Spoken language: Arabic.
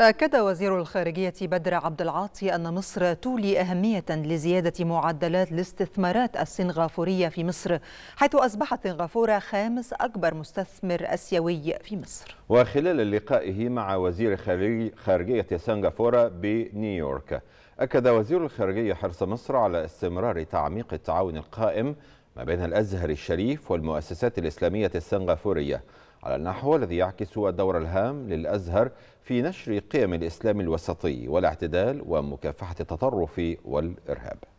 أكد وزير الخارجية بدر عبد العاطي أن مصر تولي أهمية لزيادة معدلات الاستثمارات السنغافورية في مصر حيث أصبحت سنغافورة خامس أكبر مستثمر أسيوي في مصر وخلال لقائه مع وزير خارجية سنغافورة بنيويورك أكد وزير الخارجية حرص مصر على استمرار تعميق التعاون القائم ما بين الأزهر الشريف والمؤسسات الإسلامية السنغافورية على النحو الذي يعكس الدور الهام للأزهر في نشر قيم الإسلام الوسطي والاعتدال ومكافحة التطرف والإرهاب